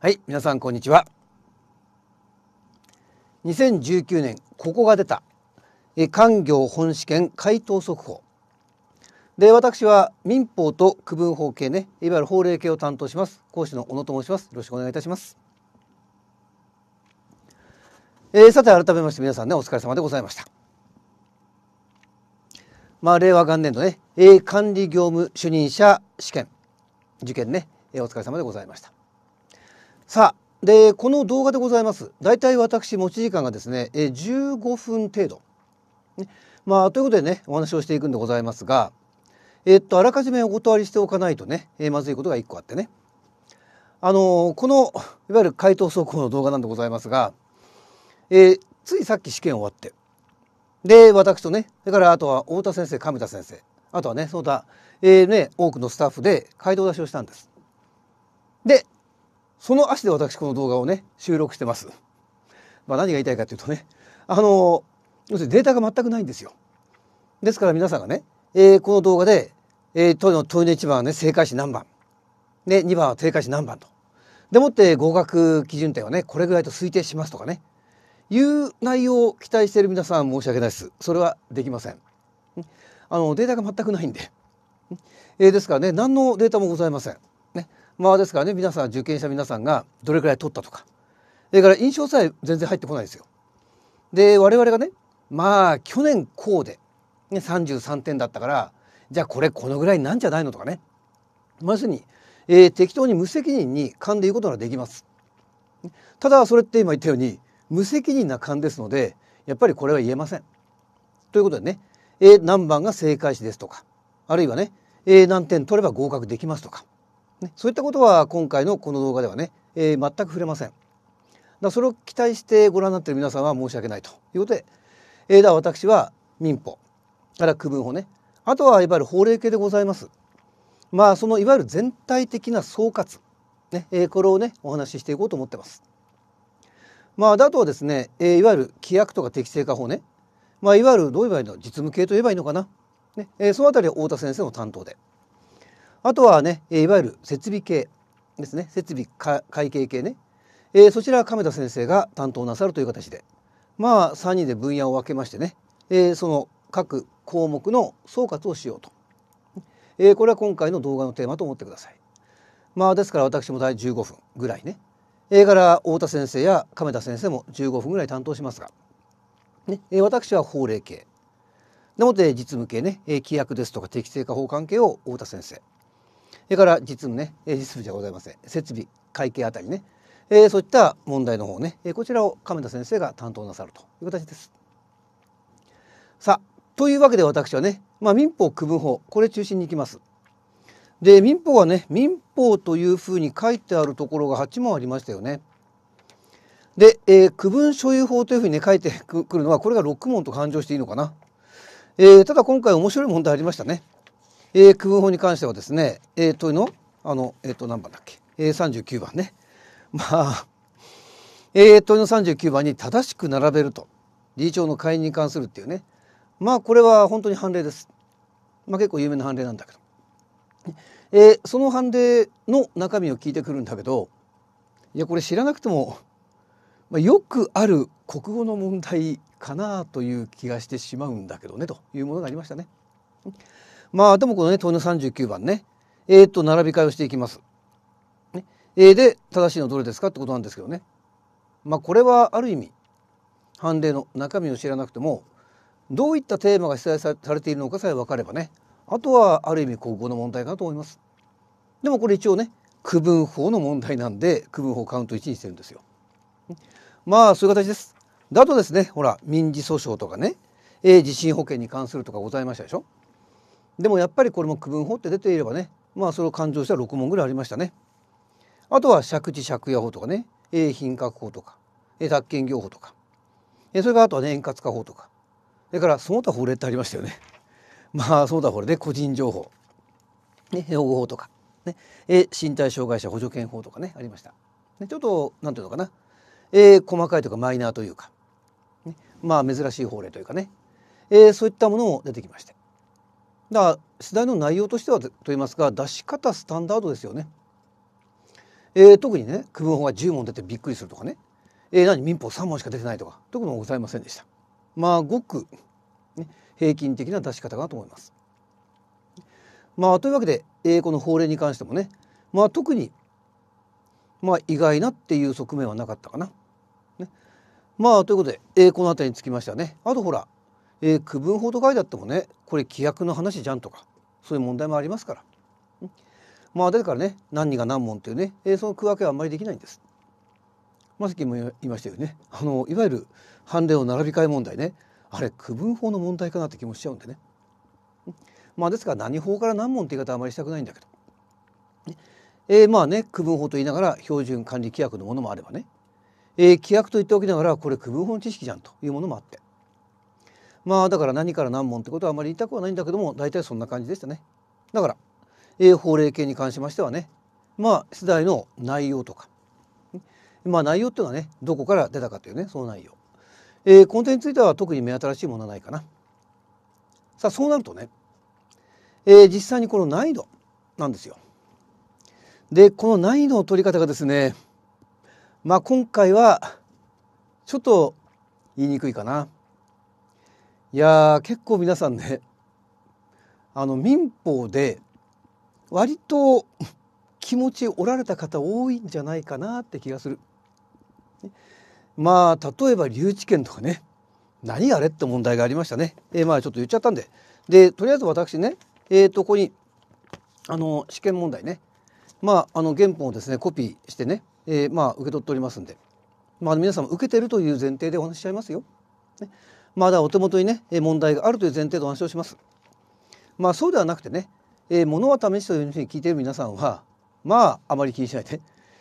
はい皆さんこんにちは2019年ここが出た官業本試験回答速報で私は民法と区分法系ねいわゆる法令系を担当します講師の小野と申しますよろしくお願いいたしますえー、さて改めまして皆さんねお疲れ様でございましたまあ令和元年度ね、えー、管理業務主任者試験受験ね、えー、お疲れ様でございましたさあでこの動画でございます大体私持ち時間がですね15分程度、ね、まあということでねお話をしていくんでございますがえっとあらかじめお断りしておかないとね、えまずいことが1個あってねあのこのいわゆる回答走行の動画なんでございますが、えついさっき試験終わってで私とねだからあとは太田先生亀田先生あとはねその他、えー、ね多くのスタッフで回答出しをしたんです。でその足で私この動画をね、収録してます。まあ何が言いたいかというとね、あの、要するにデータが全くないんですよ。ですから皆さんがね、えー、この動画で、えー、問いの問いの1番はね、正解し何番。ね、2番は正解し何番と。でもって合格基準点はね、これぐらいと推定しますとかね、いう内容を期待している皆さん申し訳ないです。それはできません。あの、データが全くないんで。えー、ですからね、何のデータもございません。まあですからね皆さん受験者皆さんがどれくらい取ったとかそれから印象さえ全然入ってこないですよ。で我々がねまあ去年こうで、ね、33点だったからじゃあこれこのぐらいなんじゃないのとかね要するに、えー、適当に無責任に勘で言うことができます。ただそれって今言ったように無責任な勘ですのでやっぱりこれは言えません。ということでね、えー、何番が正解詞ですとかあるいはね、えー、何点取れば合格できますとかね、そういったことは今回のこの動画ではね、えー、全く触れませんだそれを期待してご覧になっている皆さんは申し訳ないということで、えー、だ私は民法から区分法ねあとはいわゆる法令系でございますまあそのいわゆる全体的な総括、ねえー、これをねお話ししていこうと思ってますまあだとはですね、えー、いわゆる規約とか適正化法ねまあいわゆるどういえばいいの実務系といえばいいのかな、ねえー、そのあたりは太田先生の担当であとはね、いわゆる設備系ですね、設備会計系ね、えー、そちらは亀田先生が担当なさるという形で、まあ3人で分野を分けましてね、えー、その各項目の総括をしようと、えー、これは今回の動画のテーマと思ってください。まあですから私も大体15分ぐらいね、えー、から太田先生や亀田先生も15分ぐらい担当しますが、ね、え私は法令系、でもって実務系ね、規約ですとか適正化法関係を太田先生。それから実務ね、実務じゃございません。設備、会計あたりね、えー、そういった問題の方ね、えこちらを亀田先生が担当なさるという形です。さあ、というわけで私はね、まあ、民法区分法、これ中心にいきます。で、民法はね、民法というふうに書いてあるところが8問ありましたよね。で、えー、区分所有法というふうに、ね、書いてくるのは、これが6問と勘定していいのかな。えー、ただ今回面白い問題ありましたね。えー、区分法に関してはですね、えー、問いのあの、えー、と何番だっけ、えー、39番ねまあ、えー、問いの39番に正しく並べると理事長の会員に関するっていうねまあこれは本当に判例です。まあ、結構有名な判例なんだけど、えー、その判例の中身を聞いてくるんだけどいやこれ知らなくても、まあ、よくある国語の問題かなという気がしてしまうんだけどねというものがありましたね。まあでもこのね問いの39番ねえー、っと並び替えをしていきます。えで正しいのどれですかってことなんですけどね。まあこれはある意味判例の中身を知らなくてもどういったテーマが記載されているのかさえ分かればねあとはある意味国語の問題かなと思います。でもこれ一応ね区分法の問題なんで区分法カウント1にしてるんですよ。まあそういう形です。だとですねほら民事訴訟とかね、え地震保険に関するとかございましたでしょ。でもやっぱりこれも区分法って出ていればねまあそれを勘定したら6問ぐらいありましたね。あとは借地借家法とかね品格法とか宅建業法とかそれからあとは円滑化法とかそれからその他法令ってありましたよね。まあその他法令で、個人情報、ね、保護法とか、ね、身体障害者補助犬法とかねありました。ね、ちょっと何ていうのかな、えー、細かいというかマイナーというか、ね、まあ珍しい法令というかね、えー、そういったものも出てきました。だから取の内容としてはと言いますが出し方スタンダードですよね。えー、特にね区分法が10問出てびっくりするとかね、えー、何民法3問しか出てないとかということもございませんでした。まあごく、ね、平均的な出し方かなと思います。まあというわけで、えー、この法令に関してもね、まあ、特に、まあ、意外なっていう側面はなかったかな。ね、まあということで、えー、この辺りにつきましてはねあとほらえー、区分法と書いてあってもねこれ規約の話じゃんとかそういう問題もありますから。まあだからね何が何問っていうね、えー、その区分けはあんまりできないんです。まさっきも言いましたよねあのいわゆる判例を並び替え問題ねあれ区分法の問題かなって気もしちゃうんでね。まあですから何法から何問って言い方はあまりしたくないんだけど。えー、まあね区分法と言いながら標準管理規約のものもあればね、えー、規約と言っておきながらこれ区分法の知識じゃんというものもあってまあだから何から何問ってことはあまり言いたくはないんだけども大体そんな感じでしたね。だから、えー、法令系に関しましてはねまあ出題の内容とかまあ内容っていうのはねどこから出たかというねその内容、えー、コンについては特に目新しいものはないかな。さあそうなるとね、えー、実際にこの難易度なんですよ。でこの難易度の取り方がですねまあ今回はちょっと言いにくいかな。いや結構皆さんねあの民法で割と気持ちおられた方多いんじゃないかなって気がする。まあ例えば留置権とかね何あれって問題がありましたね。えー、まあちょっと言っちゃったんで。でとりあえず私ねえー、とここにあの試験問題ねまああの原本をですねコピーしてね、えー、まあ受け取っておりますんでまあ皆さん受けてるという前提でお話しちゃいますよ。ねまだお手元にね問題があるという前提でお話をします。まあそうではなくてね、えー、物は試しというふうに聞いている皆さんはまああまり気にしないで、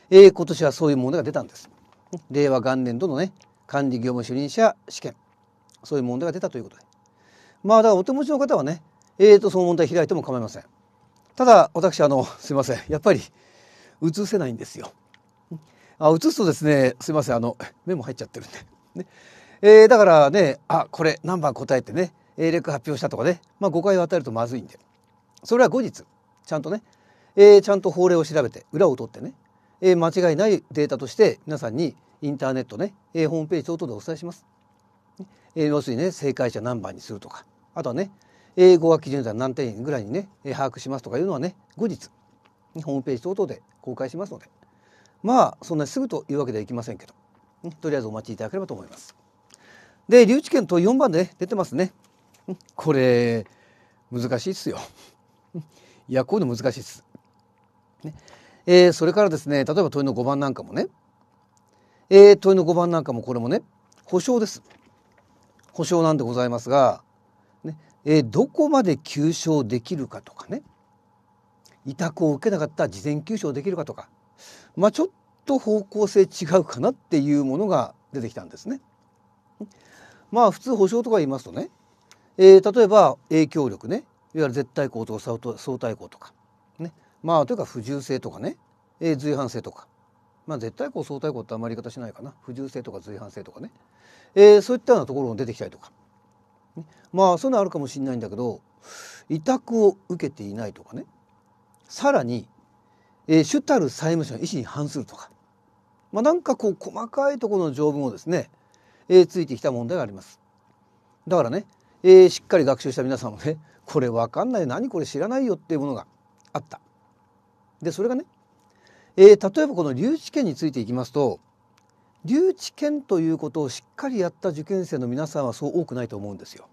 えー、今年はそういう問題が出たんです。令和元年度のね管理業務主任者試験そういう問題が出たということでまあだからお手持ちの方はねえーとその問題開いても構いません。ただ私あのすいませんやっぱり映せないんですよ。あ映すとですねすいませんあの目も入っちゃってるんで。ねえー、だからねあこれ何番答えてね英略発表したとかね、まあ、誤解を与えるとまずいんでそれは後日ちゃんとね、えー、ちゃんと法令を調べて裏を取ってね、えー、間違いないデータとして皆さんにインターネットね、えー、ホームページ等々でお伝えします。えー、要するにね正解者何番にするとかあとはね英語が基準点何点ぐらいにね把握しますとかいうのはね後日ホームページ等々で公開しますのでまあそんなすぐというわけではいきませんけど、とりあえずお待ちいただければと思います。で留置権と4番で、ね、出てますねこれ難しいっすよいやこういうの難しいっす、ねえー、それからですね例えば問いの5番なんかもね、えー、問いの5番なんかもこれもね保証です保証なんでございますが、ねえー、どこまで求償できるかとかね委託を受けなかった事前求償できるかとか、まあ、ちょっと方向性違うかなっていうものが出てきたんですね。まあ普通保証とか言いますとね、えー、例えば影響力ねいわゆる絶対項とか相対項とか、ね、まあというか不従性とかね、えー、随伴性とか、まあ、絶対項相対項ってあんまり言い方しないかな不従性とか随伴性とかね、えー、そういったようなところも出てきたりとか、ね、まあそういうのあるかもしれないんだけど委託を受けていないとかねさらに、えー、主たる債務者の意思に反するとか、まあ、なんかこう細かいところの条文をですねえー、ついてきた問題があります。だからね、えー、しっかり学習した皆さんもね これ分かんない何これ知らないよっていうものがあった。でそれがね、えー、例えばこの留置権についていきますと留置権ということをしっかりやった受験生の皆さんはそう多くないと思うんですよ。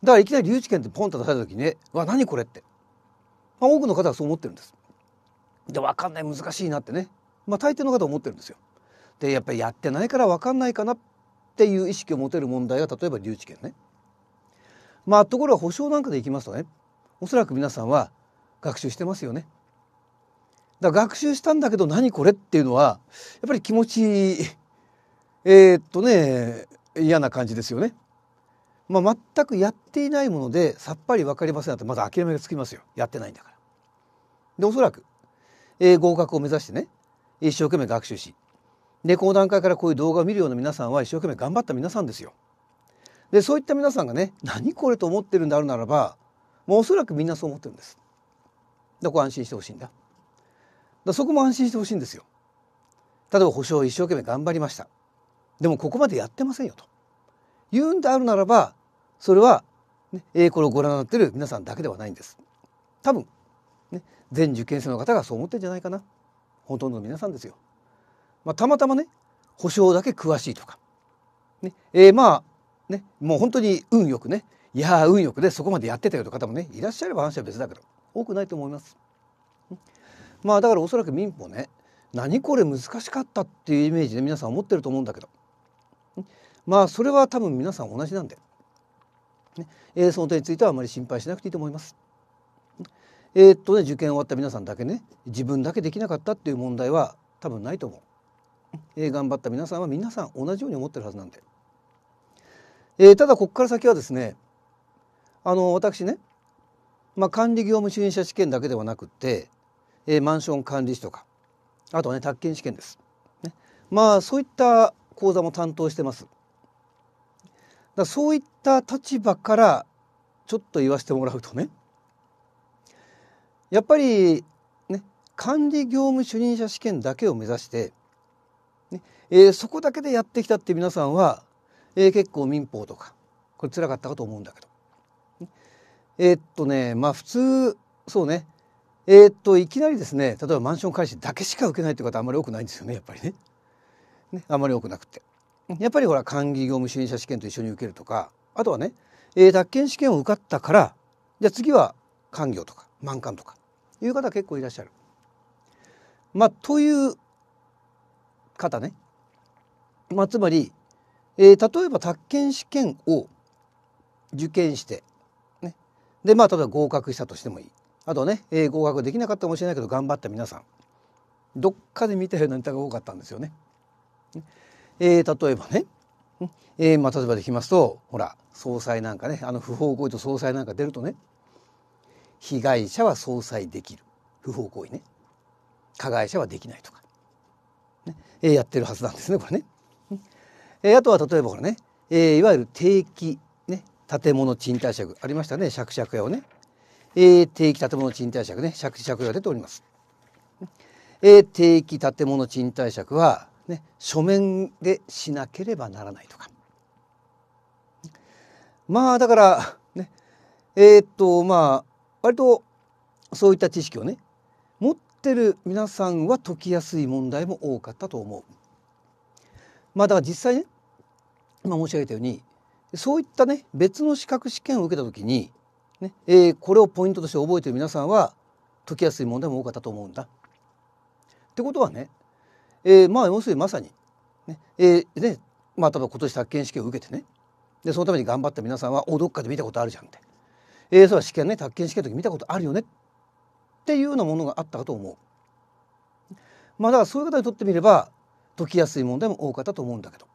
だからいきなり留置権ってポンと出された時にね「わ何これ」って、まあ、多くの方はそう思ってるんです。で分かんない難しいなってね、まあ、大抵の方は思ってるんですよ。でやっぱりやってないから分かんないかなっていう意識を持てる問題が例えば留置権ね。まあところが保証なんかでいきますとねおそらく皆さんは学習してますよね。だ学習したんだけど何これっていうのはやっぱり気持ちいいえー、っとね嫌な感じですよね。まあ、全くやっていないものでさっぱり分かりませんなんてまだ諦めがつきますよやってないんだから。でおそらく、えー、合格を目指してね一生懸命学習しでこの段階からこういう動画を見るような皆さんは一生懸命頑張った皆さんですよ。でそういった皆さんがね何これと思ってるんであるならばもうおそらくみんなそう思ってるんです。だから安心してほしいんだ。だそこも安心してほしいんですよ。例えば保証を一生懸命頑張りました。でもここまでやってませんよと。言うんであるならばそれは、ね、A これをご覧になってる皆さんだけではないんです。多分、ね、全受験生の方がそう思ってんじゃないかな。ほとんどの皆さんですよ。まあ、たまたまね保証だけ詳しいとか、ねえー、まあねもう本当に運よくねいや運よくで、ね、そこまでやってたよという方もねいらっしゃれば話は別だけど多くないと思います。まあだからおそらく民法ね何これ難しかったっていうイメージで皆さん思ってると思うんだけどまあそれは多分皆さん同じなんで、ねえー、その点についてはあまり心配しなくていいと思います。えー、っとね受験終わった皆さんだけね自分だけできなかったっていう問題は多分ないと思う。え頑張った皆さんは皆さん同じように思ってるはずなんで、えただここから先はですねあの私ね、まあ、管理業務主任者試験だけではなくて、えマンション管理士とかあとはね宅建試験です、ね、まあそういった講座も担当してます。だそういった立場からちょっと言わせてもらうとねやっぱりね管理業務主任者試験だけを目指してねえー、そこだけでやってきたって皆さんは、えー、結構民法とかこれつらかったかと思うんだけど。ね、えー、っとねまあ普通そうねえー、っといきなりですね例えばマンション開始だけしか受けないって方あんまり多くないんですよねやっぱりね。ねあんまり多くなくて。やっぱりほら管理業務主任者試験と一緒に受けるとかあとはね、えー、宅建試験を受かったからじゃあ次は管業とか満館とかいう方結構いらっしゃる。まあ、という方ね、まあ、つまり、えー、例えば宅建試験を受験して、ね、でまあ例えば合格したとしてもいいあとね、えー、合格できなかったかもしれないけど頑張った皆さんどっかで見たようなネタが多かったんですよね。えー、例えばね、えーまあ、例えばできますとほら総裁なんかねあの不法行為と総裁なんか出るとね被害者は総裁できる不法行為ね加害者はできないとかえやってるはずなんですねこれね。えあとは例えばこれね、えいわゆる定期、ね、建物賃貸借ありましたね借借屋をね、え定期建物賃貸借ね借借屋出ております。え定期建物賃貸借は、ね、書面でしなければならないとか。まあだからねえー、っとまあ割とそういった知識をねってる皆さんは解きやすい問題も多かったと思う。まあ、だから実際ね今申し上げたようにそういったね別の資格試験を受けた時に、ねえー、これをポイントとして覚えている皆さんは解きやすい問題も多かったと思うんだ。ってことはね、えー、まあ要するにまさにね、えー、ねまあ例えば今年宅建試験を受けてねでそのために頑張った皆さんは「おどっかで見たことあるじゃん」って「えー、それは試験ね宅建試験の時見たことあるよね」っっていうようなものがあったかと思う。まあ、だからそういう方にとってみれば解きやすい問題も多かったと思うんだけど、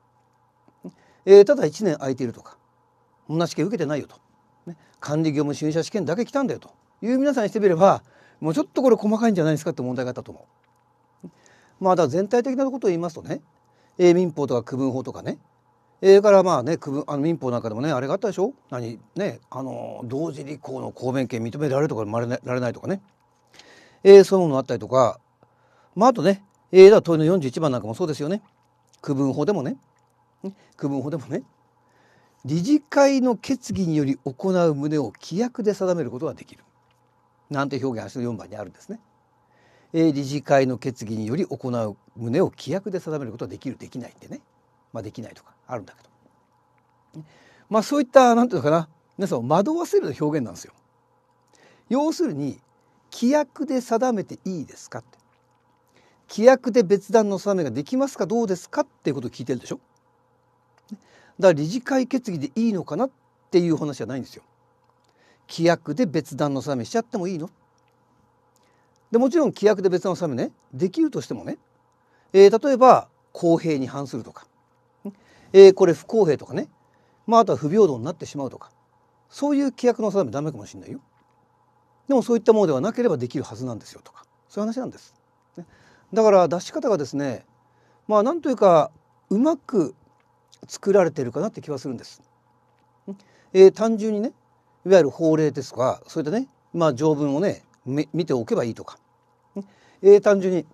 えー、ただ1年空いているとかこんな試験受けてないよと、ね、管理業務就職者試験だけ来たんだよという皆さんにしてみればもうちょっとこれ細かいんじゃないですかって問題があったと思う。まあ、だから全体的なことを言いますとね、えー、民法とか区分法とかねえー、からまあね区分あの民法なんかでもねあれがあったでしょ何ねあの同時履行の公弁権認められるとか生まれられないとかねえー、そういうものあったりとか、まあ、あとね、えー、だ問いの41番なんかもそうですよね。区分法でもね。区分法でもね。理事会の決議により行う旨を規約で定めることができる。なんて表現足の4番にあるんですね。えー、理事会の決議により行う旨を規約で定めることはできるできないってね、まあ、できないとかあるんだけど、まあ、そういった何ていうのかな皆さん惑わせる表現なんですよ。要するに規約で定めていいですかって規約で別段の定めができますかどうですかっていうことを聞いてるでしょだから理事会決議でいいのかなっていう話じゃないんですよ規約で別段の定めしちゃってもいいのでもちろん規約で別段の定めねできるとしてもね、えー、例えば公平に反するとか、えー、これ不公平とかねまああとは不平等になってしまうとかそういう規約の定めダメかもしれないよでもそういったものではなければできるはずなんですよとかそういう話なんです。ね、だから出し方がですねまあなんというかうまく作られてるかなって気はするんです。えー、単純にねいわゆる法令ですとかそういったね、まあ、条文をね見ておけばいいとか、えー、単純に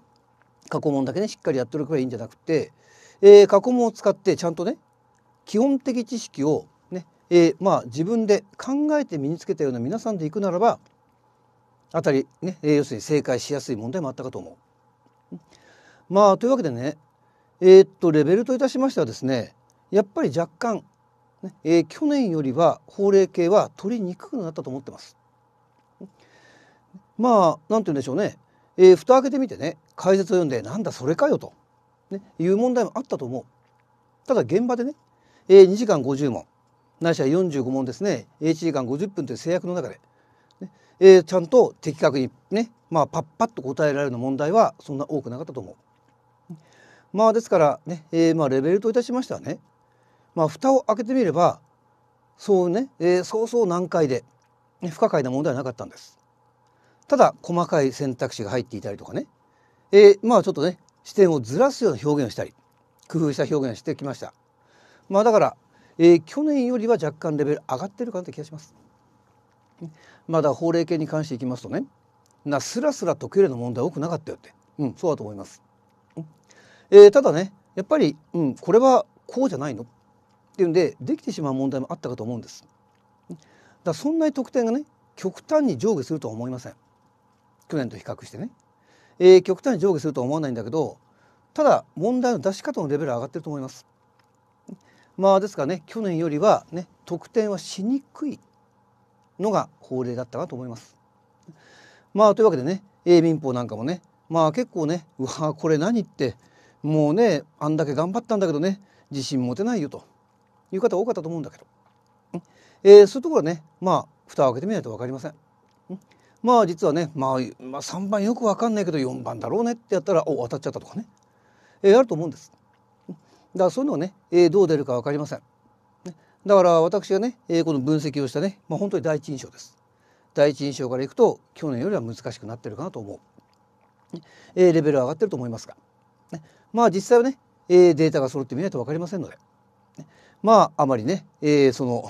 過去問だけねしっかりやっておけばいいんじゃなくて、えー、過去問を使ってちゃんとね基本的知識をね、えー、まあ自分で考えて身につけたような皆さんでいくならばあたり、ね、要するに正解しやすい問題もあったかと思う。まあというわけでねえー、っとレベルといたしましてはですねやっぱり若干、ねえー、去年よりは法令系は取りにくくなったと思ってます。まあ何て言うんでしょうね、えー、蓋開けてみてね解説を読んでなんだそれかよと、ね、いう問題もあったと思う。ただ現場でね、えー、2時間50問ないしは45問ですね1時間50分という制約の中でねえー、ちゃんと的確にね、まあ、パッパッと答えられる問題はそんな多くなかったと思う。まあですからね、えー、まあレベルといたしましてはね、まあ、蓋を開けてみればそうね、えー、そうそう難解で、ね、不可解な問題はなかったんです。ただ細かい選択肢が入っていたりとかね、えー、まあちょっとね視点をずらすような表現をしたり工夫した表現をしてきました。まあだから、えー、去年よりは若干レベル上がってるかなって気がします。まだ法令系に関していきますとねなすらすらとけるのな問題多くなかったよって、うん、そうだと思います。えー、ただねやっぱり、うん、これはこうじゃないのっていうんでできてしまう問題もあったかと思うんです。だそんなに得点がね極端に上下するとは思いません。去年と比較してね、えー、極端に上下するとは思わないんだけどただ問題の出し方のレベル上がってると思います。まあですからね去年よりはね得点はしにくいのが法令だったかと思います。まあというわけでね英民法なんかもねまあ結構ねうわこれ何ってもうねあんだけ頑張ったんだけどね自信持てないよという方多かったと思うんだけど、えー、そういうところねまあ蓋を開けてみないと分かりません。まあ実はね、まあ、まあ3番よく分かんないけど4番だろうねってやったらお当たっちゃったとかね、えー、あると思うんです。だからそういうのね、えー、どう出るか分かりません。だから私がね、えー、この分析をしたね、まあ、本当に第一印象です。第一印象からいくと去年よりは難しくなってるかなと思う。えー、レベル上がってると思いますが、ね、まあ実際はね、えー、データが揃ってみないと分かりませんので、ね、まああまりね、えー、その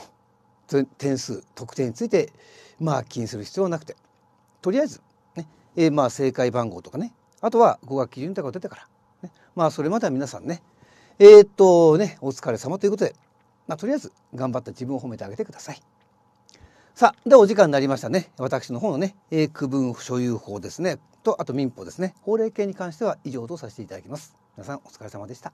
点数得点についてまあ気にする必要はなくてとりあえずね、えー、まあ正解番号とかねあとは語学基準とかが出てから、ね、まあそれまでは皆さんねえー、っとねお疲れ様ということでまあ、とりあえず頑張った自分を褒めてあげてください。さあ、でお時間になりましたね。私の方のね、えー、区分所有法ですね。と、あと民法ですね。法令系に関しては以上とさせていただきます。皆さんお疲れ様でした。